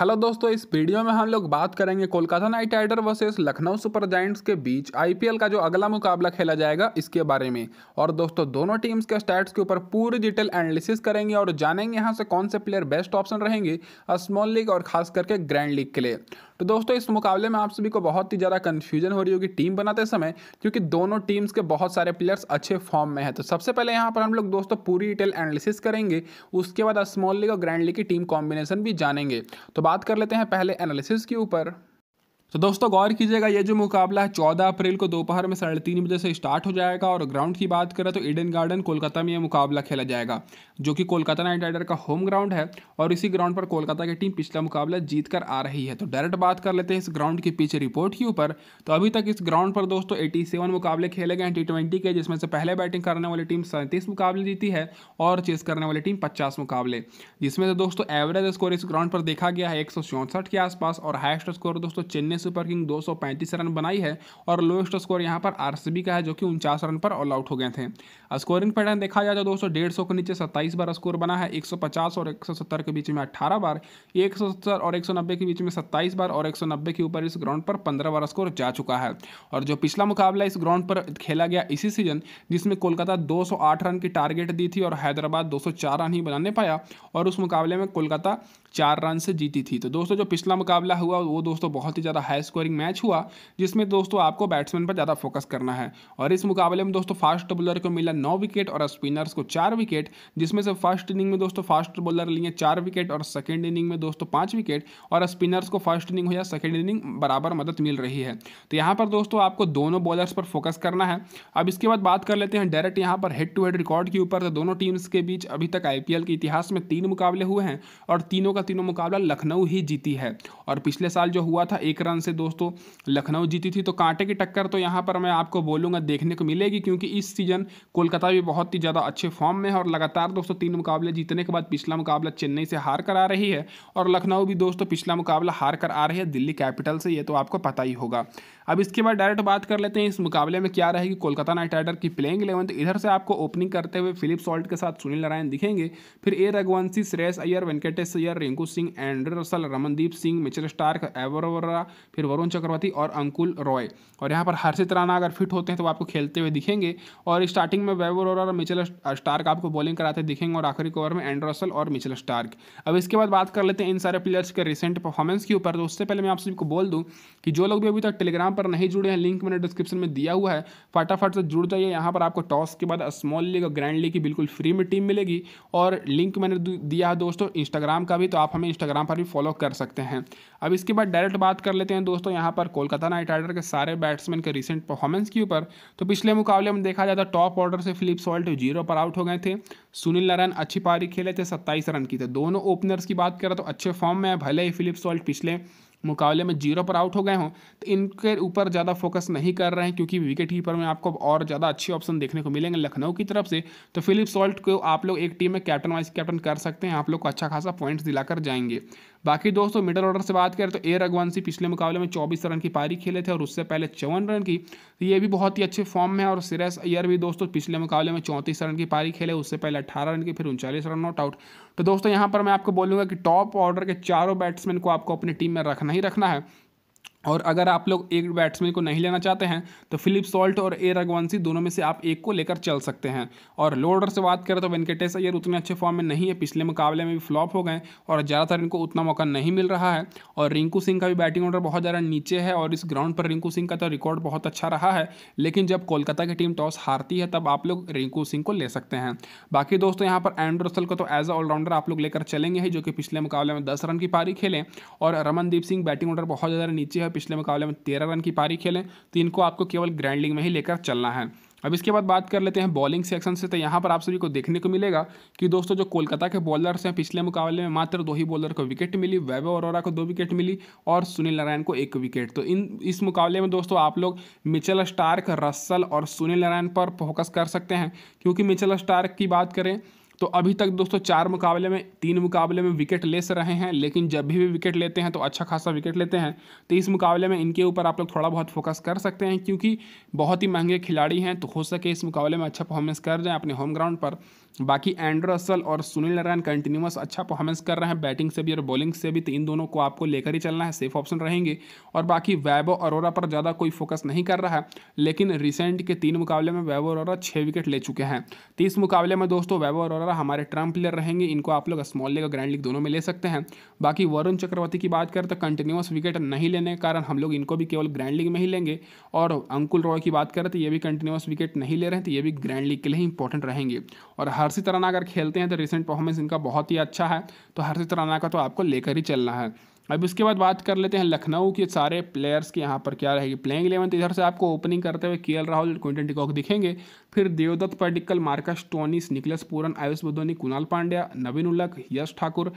hello दोस्तों इस video में हम लोग बात करेंगे Kolkata knight rider versus Lucknow super giants के बीच आईपीएल का जो अगला मुकाबला खेला जाएगा इसके बारे में और दोस्तों दोनों टीम्स के स्टैट्स के ऊपर पूरी डिटेल एनालिसिस करेंगे और जानेंगे यहाँ से कौन से प्लेयर बेस्ट ऑप्शन रहेंगे स्मॉल लीग और खास करके ग्रैंड लीग के लिए तो दोस्तों इस मुकाबले में आप सभी को बहुत ही ज़्यादा कन्फ्यूजन हो रही होगी टीम बनाते समय क्योंकि दोनों टीम्स के बहुत सारे प्लेयर्स अच्छे फॉर्म में हैं तो सबसे पहले यहाँ पर हम लोग दोस्तों पूरी डिटेल एनालिसिस करेंगे उसके बाद स्मॉल लीग और ग्रैंड लीग की टीम कॉम्बिनेशन भी जानेंगे तो बात कर लेते हैं पहले एनालिसिस के ऊपर तो दोस्तों गौर कीजिएगा ये जो मुकाबला है चौदह अप्रैल को दोपहर में साढ़े तीन बजे से स्टार्ट हो जाएगा और ग्राउंड की बात करें तो ईडन गार्डन कोलकाता में यह मुकाबला खेला जाएगा जो कि कोलकाता नाइट राइडर का होम ग्राउंड है और इसी ग्राउंड पर कोलकाता की टीम पिछला मुकाबला जीत कर आ रही है तो डायरेक्ट बात कर लेते हैं इस ग्राउंड की पीछे रिपोर्ट के ऊपर तो अभी तक इस ग्राउंड पर दोस्तों एटी मुकाबले खेले गए हैं टी के जिसमें से पहले बैटिंग करने वाली टीम सैंतीस मुकाबले जीती है और चेस करने वाली टीम पचास मुकाबले जिसमें से दोस्तों एवरेज स्कोर इस ग्राउंड पर देखा गया है एक के आसपास और हाइस्ट स्कोर दोस्तों चेन्नई सुपर किंग 235 रन बनाई है और लोएस्ट स्कोर यहाँ पर आरसीबी का है जो कि उनचास रन पर ऑल आउट हो गए थे स्कोरिंग पैटर्न देखा जाए तो दोस्तों डेढ़ के नीचे सत्ताईस बार स्कोर बना है 150 और 170 के बीच में अट्ठारह बार 170 और 190 के बीच में सत्ताईस बार और 190 के ऊपर इस ग्राउंड पर पंद्रह बार स्कोर जा चुका है और जो पिछला मुकाबला इस ग्राउंड पर खेला गया इसी सीजन जिसमें कोलकाता 208 रन की टारगेट दी थी और हैदराबाद 204 रन ही बनाने पाया और उस मुकाबले में कोलकाता चार रन से जीती थी तो दोस्तों जो पिछला मुकाबला हुआ वो दोस्तों बहुत ही ज़्यादा हाई स्कोरिंग मैच हुआ जिसमें दोस्तों आपको बैट्समैन पर ज़्यादा फोकस करना है और इस मुकाबले में दोस्तों फास्ट बॉलर को मिला नौ विकेट और स्पिनर्स को चार विकेट जिसमें से फर्स्ट इनिंग में दोस्तों फास्ट बॉलर लिए चार विकेट और सेकेंड इनिंग में दोस्तों पाँच विकेट और स्पिनर्स को फर्स्ट इनिंग हो या सेकेंड इनिंग बराबर मदद मिल रही है तो यहाँ पर दोस्तों आपको दोनों बॉलर्स पर फोकस करना है अब इसके बाद बात कर लेते हैं डायरेक्ट यहाँ पर हेड टू हेड रिकॉर्ड के ऊपर तो दोनों टीम्स के बीच अभी तक आई के इतिहास में तीन मुकाबले हुए हैं और तीनों का तीनों मुकाबला लखनऊ ही जीती है और पिछले साल जो हुआ था एक रन से दोस्तों लखनऊ जीती थी तो कांटे की टक्कर तो यहाँ पर मैं आपको बोलूँगा देखने को मिलेगी क्योंकि इस सीजन कोलकाता भी बहुत ही ज़्यादा अच्छे फॉर्म में है और लगातार दोस्तों तीन मुकाबले जीतने के बाद पिछला मुकाबला चेन्नई से हार कर आ रही है और लखनऊ भी दोस्तों पिछला मुकाबला हार कर आ रही है दिल्ली कैपिटल से ये तो आपको पता ही होगा अब इसके बाद डायरेक्ट बात कर लेते हैं इस मुकाबले में क्या रहेगी कोलकाता नाइट राइडर की प्लेइंग इलेवन तो इधर से आपको ओपनिंग करते हुए फिलिप सॉल्ट के साथ सुनील नारायण दिखेंगे फिर A Raghuvanshi Shreyas Iyer Venkatesh Iyer Rinku Singh Andre Russell Ramandeep Singh Mitchell Starc Arora फिर वरुण चक्रवर्ती और अंकुल रॉय और यहाँ पर हर्षित राणा अगर फिट होते हैं तो आपको खेलते हुए दिखेंगे और स्टार्टिंग में वेवर और मिचल स्टार्क आपको बॉलिंग कराते दिखेंगे और आखिरी ओवर में रसल और मिचल स्टार्क अब इसके बाद बात कर लेते हैं इन सारे प्लेयर्स के रिसेंट परफॉर्मेंस के ऊपर तो उससे पहले मैं आप सभी को बोल दूँ कि जो लोग भी अभी तक टेलीग्राम पर नहीं जुड़े हैं लिंक मैंने डिस्क्रिप्शन में दिया हुआ है फटाफट से जुड़ जाइए यहाँ पर आपको टॉस के बाद स्मॉल लीग और ग्रैंड लीग की बिल्कुल फ्री में टीम मिलेगी और लिंक मैंने दिया है दोस्तों इंस्टाग्राम का भी तो आप हमें इंस्टाग्राम पर भी फॉलो कर सकते हैं अब इसके बाद डायरेक्ट बात कर लेते हैं दोस्तों यहाँ पर कोलकाता नाइट राइडर के सारे बैट्समैन के रिसेंट परफॉर्मेंस के ऊपर तो पिछले मुकाबले में देखा जाता टॉप ऑर्डर से फिलिप सॉल्ट जीरो पर आउट हो गए थे सुनील नारायण अच्छी पारी खेले थे सत्ताईस रन की थे दोनों ओपनर्स की बात करें तो अच्छे फॉर्म में है भले ही फिलिप सॉल्ट पिछले मुकाबले में जीरो पर आउट हो गए हों तो इनके ऊपर ज़्यादा फोकस नहीं कर रहे हैं क्योंकि विकेट कीपर में आपको और ज़्यादा अच्छे ऑप्शन देखने को मिलेंगे लखनऊ की तरफ से तो फिलिप सॉल्ट को आप लोग एक टीम में कैप्टन वाइस कैप्टन कर सकते हैं आप लोग को अच्छा खासा पॉइंट्स दिलाकर जाएंगे बाकी दोस्तों मिडल ऑर्डर से बात करें तो ए रघुवंशी पिछले मुकाबले में चौबीस रन की पारी खेले थे और उससे पहले चौवन रन की तो ये भी बहुत ही अच्छे फॉर्म में है और सिरेस अयर भी दोस्तों पिछले मुकाबले में चौंतीस रन की पारी खेले उससे पहले अट्ठारह रन की फिर उनचालीस रन नॉट आउट तो दोस्तों यहाँ पर मैं आपको बोलूँगा कि टॉप ऑर्डर के चारों बैट्समैन को आपको अपनी टीम में रखना ही रखना है और अगर आप लोग एक बैट्समैन को नहीं लेना चाहते हैं तो फिलिप सॉल्ट और ए रघुवंशी दोनों में से आप एक को लेकर चल सकते हैं और लोडर से बात करें तो वेंकटेश अयर उतने अच्छे फॉर्म में नहीं है पिछले मुकाबले में भी फ्लॉप हो गए और ज़्यादातर इनको उतना मौका नहीं मिल रहा है और रिंकू सिंह का भी बैटिंग ऑर्डर बहुत ज़्यादा नीचे है और इस ग्राउंड पर रिंकू सिंह का तो रिकॉर्ड बहुत अच्छा रहा है लेकिन जब कोलकाता की टीम टॉस हारती है तब आप लोग रिंकू सिंह को ले सकते हैं बाकी दोस्तों यहाँ पर एंड रसल को तो एज अ ऑलराउंडर आप लोग लेकर चलेंगे ही जो कि पिछले मुकाबले में दस रन की पारी खेलें और रमनदीप सिंह बैटिंग ऑर्डर बहुत ज़्यादा नीचे है है पिछले मुकाबले में तेरह रन की पारी खेलें तो इनको आपको केवल ग्रैंड लीग में ही लेकर चलना है अब इसके बाद बात कर लेते हैं बॉलिंग सेक्शन से तो यहाँ पर आप सभी को देखने को मिलेगा कि दोस्तों जो कोलकाता के बॉलर्स हैं पिछले मुकाबले में मात्र दो ही बॉलर को विकेट मिली वैभव अरोरा को दो विकेट मिली और सुनील नारायण को एक विकेट तो इन इस मुकाबले में दोस्तों आप लोग मिचल स्टार्क रसल और सुनील नारायण पर फोकस कर सकते हैं क्योंकि मिचल स्टार्क की बात करें तो अभी तक दोस्तों चार मुकाबले में तीन मुकाबले में विकेट ले से रहे हैं लेकिन जब भी भी विकेट लेते हैं तो अच्छा खासा विकेट लेते हैं तो इस मुकाबले में इनके ऊपर आप लोग थोड़ा बहुत फोकस कर सकते हैं क्योंकि बहुत ही महंगे खिलाड़ी हैं तो हो सके इस मुकाबले में अच्छा परफॉर्मेंस कर जाएँ अपने होम ग्राउंड पर बाकी एंड्रो असल और सुनील नारायण कंटिन्यूस अच्छा परफॉर्मेंस कर रहे हैं बैटिंग से भी और बॉलिंग से भी तो इन दोनों को आपको लेकर ही चलना है सेफ ऑप्शन रहेंगे और बाकी वैभव अरोरा पर ज़्यादा कोई फोकस नहीं कर रहा है लेकिन रिसेंट के तीन मुकाबले में वैभव अरोरा छः विकेट ले चुके हैं तीस मुकाबले में दोस्तों वैभव अरोरा हमारे टर्म प्लेयर रहेंगे इनको आप लोग स्मॉल लीग और ग्रैंड लीग दोनों में ले सकते हैं बाकी वरुण चक्रवर्ती की बात करें तो कंटिन्यूस विकेट नहीं लेने के कारण हम लोग इनको भी केवल ग्रैंड लीग में ही लेंगे और अंकुल रॉय की बात करें तो ये भी कंटिन्यूस विकेट नहीं ले रहे हैं तो ये भी ग्रैंड लीग के लिए इंपॉर्टेंट रहेंगे और हर्षित राना अगर खेलते हैं तो रिसेंट परफॉर्मेंस इनका बहुत ही अच्छा है तो हर्षित राना का तो आपको लेकर ही चलना है अब इसके बाद बात कर लेते हैं लखनऊ के सारे प्लेयर्स के यहाँ पर क्या रहेगी प्लेइंग इलेवन तो इधर से आपको ओपनिंग करते हुए के राहुल क्विंटन टिकॉक दिखेंगे फिर Devdutt Padikkal Marcus Stoinis Nicholas Pooran Ayush Badoni Krunal Pandya Naveen ul Haq Yash Thakur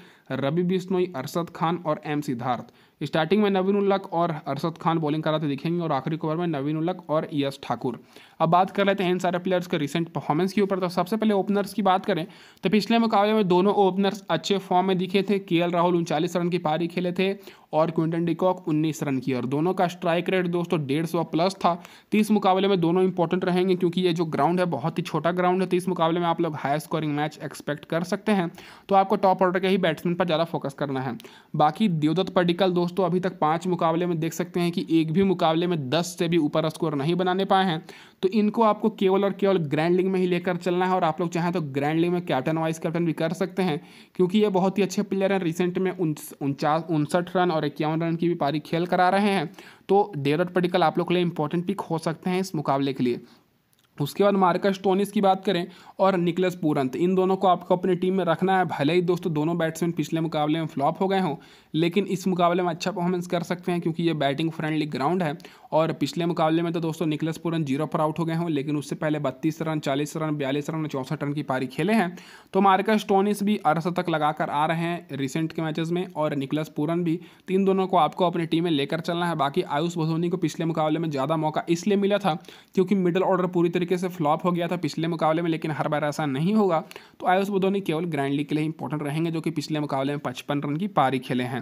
Ravi Bishnoi Arshad Khan और एम सिद्धार्थ स्टार्टिंग में नवीन उल्लक और अरसद खान बॉलिंग कराते दिखेंगे और आखिरी ओवर में नवीन उल्लक और यश ठाकुर अब बात कर लेते हैं इन सारे प्लेयर्स के रिसेंट परफॉर्मेंस के ऊपर तो सबसे पहले ओपनर्स की बात करें तो पिछले मुकाबले में दोनों ओपनर्स अच्छे फॉर्म में दिखे थे के राहुल उनचालीस रन की पारी खेले थे और क्विंटन डिकॉक उन्नीस रन की और दोनों का स्ट्राइक रेट दोस्तों डेढ़ सौ प्लस था तीस मुकाबले में दोनों इंपॉर्टेंट रहेंगे क्योंकि ये जो ग्राउंड है बहुत ही छोटा ग्राउंड है तीस मुकाबले में आप लोग हाई स्कोरिंग मैच एक्सपेक्ट कर सकते हैं तो आपको टॉप ऑर्डर के ही बैट्समैन पर ज़्यादा फोकस करना है बाकी देवदत्त पडिकल दोस्तों अभी तक पाँच मुकाबले में देख सकते हैं कि एक भी मुकाबले में दस से भी ऊपर स्कोर नहीं बनाने पाए हैं तो इनको आपको केवल और केवल ग्रैंड लीग में ही लेकर चलना है और आप लोग चाहें तो ग्रैंड लीग में कैप्टन वाइस कैप्टन भी कर सकते हैं क्योंकि ये बहुत ही अच्छे प्लेयर हैं रिसेंट में उनचास उनसठ रन और इक्यावन रन की भी पारी खेल करा रहे हैं तो डेरट पर्टिकल आप लोग के लिए इंपॉर्टेंट पिक हो सकते हैं इस मुकाबले के लिए उसके बाद मार्कस टोनिस की बात करें और निकलस पूरंत इन दोनों को आपको अपनी टीम में रखना है भले ही दोस्तों दोनों बैट्समैन पिछले मुकाबले में फ्लॉप हो गए हों लेकिन इस मुकाबले में अच्छा परफॉर्मेंस कर सकते हैं क्योंकि ये बैटिंग फ्रेंडली ग्राउंड है और पिछले मुकाबले में तो दोस्तों निकलस पुरन जीरो पर आउट हो गए हैं लेकिन उससे पहले बत्तीस रन चालीस रन बयालीस रन चौंसठ रन की पारी खेले हैं तो मार्कस स्टोनिस भी अरस तक लगाकर आ रहे हैं रिसेंट के मैचेस में और निकलस पुरन भी तीन दोनों को आपको अपनी टीम में लेकर चलना है बाकी आयुष भधोनी को पिछले मुकाबले में ज़्यादा मौका इसलिए मिला था क्योंकि मिडल ऑर्डर पूरी तरीके से फ्लॉप हो गया था पिछले मुकाबले में लेकिन हर बार ऐसा नहीं होगा तो आयुष बधोनी केवल ग्रैंड लीग के लिए इंपॉर्टेंट रहेंगे जो कि पिछले मुकाबले में पचपन रन की पारी खेले हैं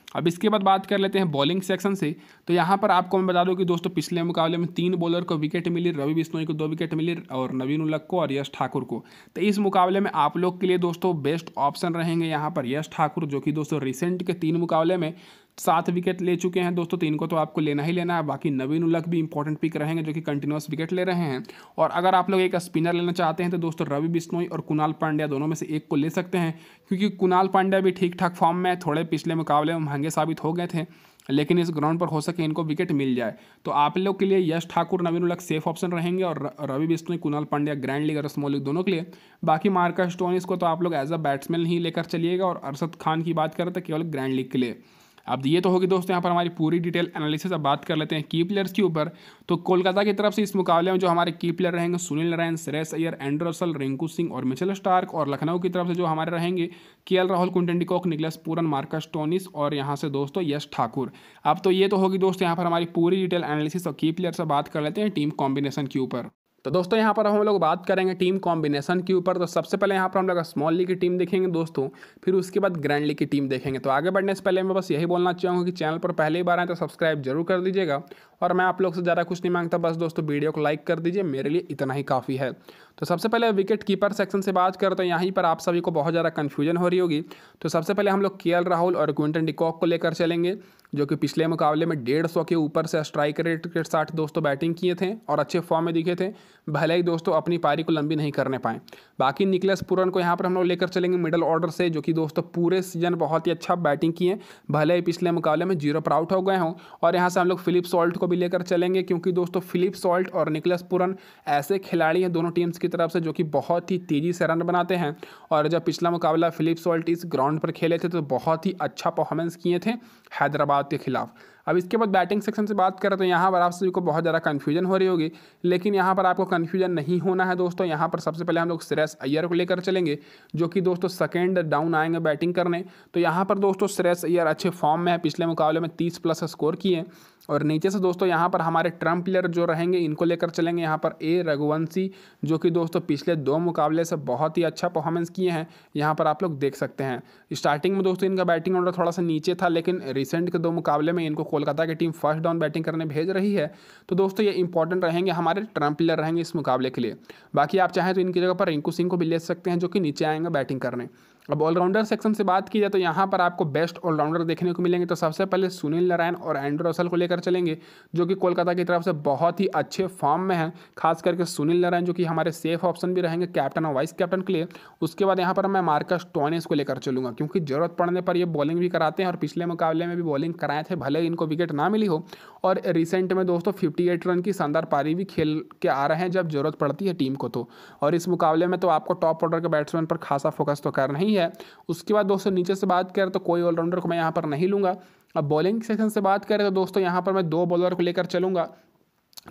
अब इसके बाद बात कर लेते हैं बॉलिंग सेक्शन से तो यहाँ पर आपको मैं बता दूँ कि दोस्तों पिछले मुकाबले में तीन बॉलर को विकेट मिली रवि बिश्नोई को दो विकेट मिली और नवीन उलक को और यश ठाकुर को तो इस मुकाबले में आप लोग के लिए दोस्तों बेस्ट ऑप्शन रहेंगे यहाँ पर यश ठाकुर जो कि दोस्तों रिसेंट के तीन मुकाबले में सात विकेट ले चुके हैं दोस्तों तीन तो को तो आपको लेना ही लेना है बाकी नवीन उलक भी इंपॉर्टेंट पिक रहेंगे जो कि कंटिन्यूस विकेट ले रहे हैं और अगर आप लोग एक स्पिनर लेना चाहते हैं तो दोस्तों रवि बिश्नोई और कुणाल पांड्या दोनों में से एक को ले सकते हैं क्योंकि कुणाल पांड्या भी ठीक ठाक फॉर्म में थोड़े पिछले मुकाबले में महंगे साबित हो गए थे लेकिन इस ग्राउंड पर हो सके इनको विकेट मिल जाए तो आप लोग के लिए यश ठाकुर नवीन उलक सेफ ऑप्शन रहेंगे और रवि बिश्नोई कुणाल पांड्या ग्रैंड लीग और स्मॉल लीग दोनों के लिए बाकी मार्का स्टोन को तो आप लोग एज अ बैट्समैन ही लेकर चलिएगा और अरशद खान की बात करें तो केवल ग्रैंड लीग के लिए अब ये तो होगी दोस्तों यहाँ पर हमारी पूरी डिटेल एनालिसिस अब बात कर लेते हैं की प्लेयर्स के ऊपर तो कोलकाता की तरफ से इस मुकाबले में जो हमारे की प्लेयर रहेंगे सुनील नारायण सुरेश अयर एंड्रसल रिंकू सिंह और मिचल स्टार्क और लखनऊ की तरफ से जो हमारे रहेंगे के L Rahul कुंटनडिकॉक Nicholas Pooran Marcus टोनिस और यहाँ से दोस्तों यश ठाकुर अब तो ये तो होगी दोस्तों यहाँ पर हमारी पूरी डिटेल एनालिसिस और की प्लेयर से बात कर लेते हैं टीम कॉम्बिनेशन के ऊपर तो दोस्तों यहाँ पर हम लोग बात करेंगे टीम कॉम्बिनेशन के ऊपर तो सबसे पहले यहाँ पर हम लोग स्मॉल लीग की टीम देखेंगे दोस्तों फिर उसके बाद ग्रैंड लीग की टीम देखेंगे तो आगे बढ़ने से पहले मैं बस यही बोलना चाहूँगा कि चैनल पर पहले ही बार आए तो सब्सक्राइब जरूर कर दीजिएगा और मैं आप लोग से ज़्यादा कुछ नहीं मांगता बस दोस्तों वीडियो को लाइक कर दीजिए मेरे लिए इतना ही काफ़ी है तो सबसे पहले विकेट कीपर सेक्शन से बात करें तो यहीं पर आप सभी को बहुत ज़्यादा कन्फ्यूजन हो रही होगी तो सबसे पहले हम लोग के राहुल और क्विंटन डिकॉक को लेकर चलेंगे जो कि पिछले मुकाबले में डेढ़ सौ के ऊपर से स्ट्राइक रेट के साथ दोस्तों बैटिंग किए थे और अच्छे फॉर्म में दिखे थे भले ही दोस्तों अपनी पारी को लंबी नहीं करने पाए बाकी निकलस पुरन को यहाँ पर हम लोग लेकर चलेंगे मिडल ऑर्डर से जो कि दोस्तों पूरे सीजन बहुत ही अच्छा बैटिंग किए भले ही पिछले मुकाबले में जीरो पर आउट हो गए हों और यहाँ से हम लोग फिलिप सॉल्ट को भी लेकर चलेंगे क्योंकि दोस्तों फिलिप सॉल्ट और निकलस पुरन ऐसे खिलाड़ी हैं दोनों टीम्स की तरफ से जो कि बहुत ही तेज़ी से रन बनाते हैं और जब पिछला मुकाबला फिलिप्स वर्ल्ट इस ग्राउंड पर खेले थे तो बहुत ही अच्छा परफॉर्मेंस किए थे हैदराबाद के खिलाफ अब इसके बाद बैटिंग सेक्शन से बात करें तो यहाँ पर आप सभी को बहुत ज़्यादा कन्फ्यूजन हो रही होगी लेकिन यहाँ पर आपको कन्फ्यूजन नहीं होना है दोस्तों यहाँ पर सबसे पहले हम लोग श्रेस अय्यर को लेकर चलेंगे जो कि दोस्तों सेकेंड डाउन आएंगे बैटिंग करने तो यहाँ पर दोस्तों श्रेस अय्यर अच्छे फॉर्म में है पिछले मुकाबले में तीस प्लस स्कोर किए और नीचे से दोस्तों यहाँ पर हमारे ट्रम्प प्लेयर जो रहेंगे इनको लेकर चलेंगे यहाँ पर ए रघुवंशी जो कि दोस्तों पिछले दो मुकाबले से बहुत ही अच्छा परफॉर्मेंस किए हैं यहाँ पर आप लोग देख सकते हैं स्टार्टिंग में दोस्तों इनका बैटिंग ऑर्डर थोड़ा सा नीचे था लेकिन रिसेंट के दो मुकाबले में इनको कोलकाता की टीम फर्स्ट डाउन बैटिंग करने भेज रही है तो दोस्तों ये इंपॉर्टेंट रहेंगे हमारे ट्रम्प प्लेयर रहेंगे इस मुकाबले के लिए बाकी आप चाहें तो इनकी जगह पर रिंकू सिंह को भी ले सकते हैं जो कि नीचे आएंगे बैटिंग करने अब ऑलराउंडर सेक्शन से बात की जाए तो यहाँ पर आपको बेस्ट ऑलराउंडर देखने को मिलेंगे तो सबसे पहले सुनील नारायण और एंड्रो रसल को लेकर चलेंगे जो कि कोलकाता की तरफ से बहुत ही अच्छे फॉर्म में हैं खास करके सुनील नारायण जो कि हमारे सेफ ऑप्शन भी रहेंगे कैप्टन और वाइस कैप्टन के लिए उसके बाद यहाँ पर मैं मार्कस टॉनेस को लेकर चलूँगा क्योंकि ज़रूरत पड़ने पर ये बॉलिंग भी कराते हैं और पिछले मुकाबले में भी बॉलिंग कराए थे भले इनको विकेट ना मिली हो और रिसेंट में दोस्तों फिफ्टी रन की शानदार पारी भी खेल के आ रहे हैं जब ज़रूरत पड़ती है टीम को तो और इस मुकाबले में तो आपको टॉप ऑर्डर के बैट्समैन पर खासा फोकस तो करना ही ही है उसके बाद दोस्तों नीचे से बात करें तो कोई ऑलराउंडर को मैं यहाँ पर नहीं लूँगा अब बॉलिंग सेक्शन से बात करें तो दोस्तों यहाँ पर मैं दो बॉलर को लेकर चलूँगा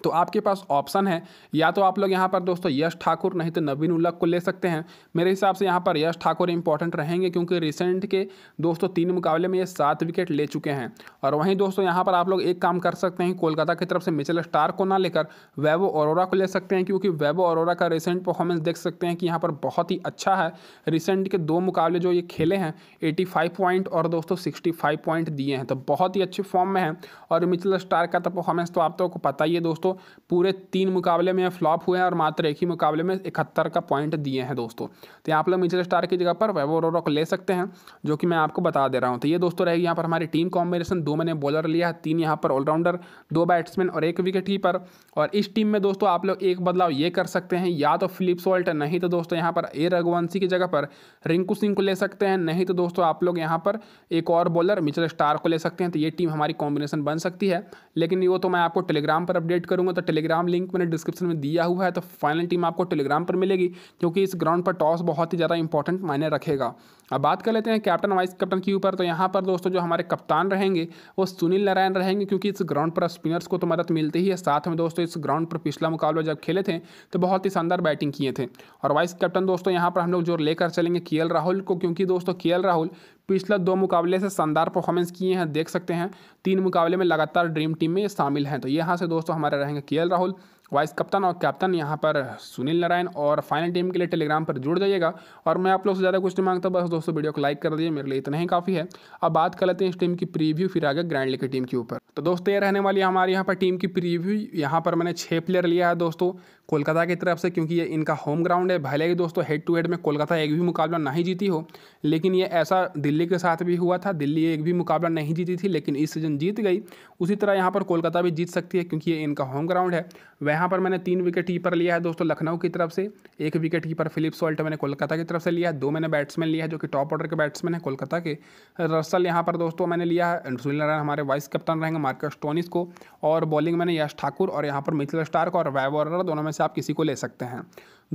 तो आपके पास ऑप्शन है या तो आप लोग यहाँ पर दोस्तों यश ठाकुर नहीं तो नवीन उल्लक को ले सकते हैं मेरे हिसाब से यहाँ पर यश ठाकुर इंपॉर्टेंट रहेंगे क्योंकि रिसेंट के दोस्तों तीन मुकाबले में ये सात विकेट ले चुके हैं और वहीं दोस्तों यहाँ पर आप लोग एक काम कर सकते हैं कोलकाता की तरफ से मिचल स्टार को ना लेकर वैवो अरोरा को ले सकते हैं क्योंकि वैवो अरोरा का रिसेंट परफॉर्मेंस देख सकते हैं कि यहाँ पर बहुत ही अच्छा है रिसेंट के दो मुकाबले जो ये खेले हैं एटी पॉइंट और दोस्तों सिक्सटी पॉइंट दिए हैं तो बहुत ही अच्छे फॉर्म में हैं और मिचल स्टार का तो परफॉर्मेंस तो आप लोग को पता ही है दोस्तों दोस्तों पूरे तीन मुकाबले में फ्लॉप हुए हैं और मात्र एक ही मुकाबले में इकहत्तर का पॉइंट दिए हैं दोस्तों तो यहाँ पर मिचल स्टार की जगह पर वैभव रोरा को ले सकते हैं जो कि मैं आपको बता दे रहा हूँ तो ये दोस्तों रहेगी यहाँ पर हमारी टीम कॉम्बिनेशन दो मैंने बॉलर लिया तीन यहाँ पर ऑलराउंडर दो बैट्समैन और एक विकेट कीपर और इस टीम में दोस्तों आप लोग एक बदलाव ये कर सकते हैं या तो फिलिप सोल्ट नहीं तो दोस्तों यहाँ पर ए रघुवंशी की जगह पर रिंकू सिंह को ले सकते हैं नहीं तो दोस्तों आप लोग यहाँ पर एक और बॉलर मिचल स्टार को ले सकते हैं तो ये टीम हमारी कॉम्बिनेशन बन सकती है लेकिन वो तो मैं आपको टेलीग्राम पर अपडेट करूँगा तो टेलीग्राम लिंक मैंने डिस्क्रिप्शन में दिया हुआ है तो फाइनल टीम आपको टेलीग्राम पर मिलेगी क्योंकि इस ग्राउंड पर टॉस बहुत ही ज़्यादा इंपॉर्टेंट मायने रखेगा अब बात कर लेते हैं कैप्टन वाइस कैप्टन के ऊपर तो यहाँ पर दोस्तों जो हमारे कप्तान रहेंगे वो सुनील नारायण रहेंगे क्योंकि इस ग्राउंड पर स्पिनर्स को तो मदद मिलती ही है साथ में दोस्तों इस ग्राउंड पर पिछला मुकाबला जब खेले थे तो बहुत ही शानदार बैटिंग किए थे और वाइस कैप्टन दोस्तों यहाँ पर हम लोग जो लेकर चलेंगे के राहुल को क्योंकि दोस्तों के राहुल पिछले दो मुकाबले से शानदार परफॉर्मेंस किए हैं देख सकते हैं तीन मुकाबले में लगातार ड्रीम टीम में शामिल हैं तो यहाँ से दोस्तों हमारे रहेंगे के राहुल वाइस कप्तान और कैप्टन यहाँ पर सुनील नारायण और फाइनल टीम के लिए टेलीग्राम पर जुड़ जाइएगा और मैं आप लोग से ज़्यादा कुछ नहीं मांगता बस दोस्तों वीडियो को लाइक कर दीजिए मेरे लिए इतना ही काफ़ी है अब बात कर लेते हैं इस टीम की प्रीव्यू फिर आगे ग्रैंड लेकर टीम के ऊपर तो दोस्तों ये रहने वाली हमारे यहाँ पर टीम की प्रीव्यू यहाँ पर मैंने छः प्लेयर लिया है दोस्तों कोलकाता की तरफ से क्योंकि ये इनका होम ग्राउंड है भले ही दोस्तों हेड टू हेड में कोलकाता एक भी मुकाबला नहीं जीती हो लेकिन ये ऐसा दिल्ली के साथ भी हुआ था दिल्ली एक भी मुकाबला नहीं जीती थी लेकिन इस सीजन जीत गई उसी तरह यहाँ पर कोलकाता भी जीत सकती है क्योंकि ये इनका होम ग्राउंड है वहाँ पर मैंने तीन विकेट कीपर लिया है दोस्तों लखनऊ की तरफ से एक विकेट कीपर फिलिप सॉल्ट मैंने कोलकाता की तरफ से लिया है दो मैंने बैट्समैन लिया है जो कि टॉप ऑर्डर के बैट्समैन है कोलकाता के रसल यहाँ पर दोस्तों मैंने लिया है सुनील नारायण हमारे वाइस कप्तान रहेंगे मार्कस टोनिस को और बॉलिंग मैंने यश ठाकुर और यहाँ पर मिथिल स्टार्क और वैवॉर्नर दोनों में से आप किसी को ले सकते हैं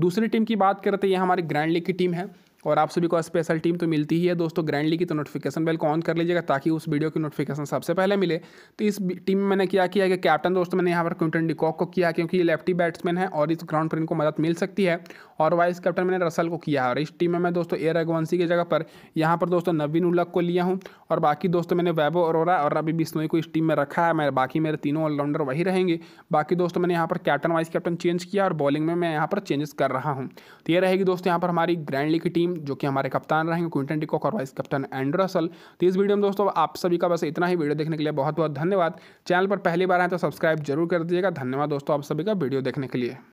दूसरी टीम की बात करते हैं तो ये हमारी ग्रैंड लीग की टीम है और आप सभी को स्पेशल टीम तो मिलती ही है दोस्तों ग्रैंड लीग की तो नोटिफिकेशन बेल को ऑन कर लीजिएगा ताकि उस वीडियो की नोटिफिकेशन सबसे पहले मिले तो इस टीम में मैंने क्या किया कि कैप्टन दोस्तों मैंने यहाँ पर क्विंटन डिकॉक को किया क्योंकि ये लेफ्टी बैट्समैन है और इस ग्राउंड पर इनको मदद मिल सकती है और वाइस कैप्टन मैंने रसल को किया है और इस टीम में मैं दोस्तों ए रघुवंशी की जगह पर यहाँ पर दोस्तों नवीन उलक को लिया हूँ और बाकी दोस्तों मैंने वैभव अरोरा और रवि बिश्नोई को इस टीम में रखा है मैं बाकी मेरे तीनों ऑलराउंडर वही रहेंगे बाकी दोस्तों मैंने यहाँ पर कैप्टन वाइस कैप्टन चेंज किया और बॉलिंग में मैं यहाँ पर चेंजेस कर रहा हूँ तो ये रहेगी दोस्तों यहाँ पर हमारी ग्रैंड लीग की टीम जो कि हमारे कप्तान रहेंगे क्विंटन टिकॉक और वाइस कैप्टन एंड रसल तो इस वीडियो में दोस्तों आप सभी का बस इतना ही वीडियो देखने के लिए बहुत बहुत धन्यवाद चैनल पर पहली बार आए तो सब्सक्राइब जरूर कर दीजिएगा धन्यवाद दोस्तों आप सभी का वीडियो देखने के लिए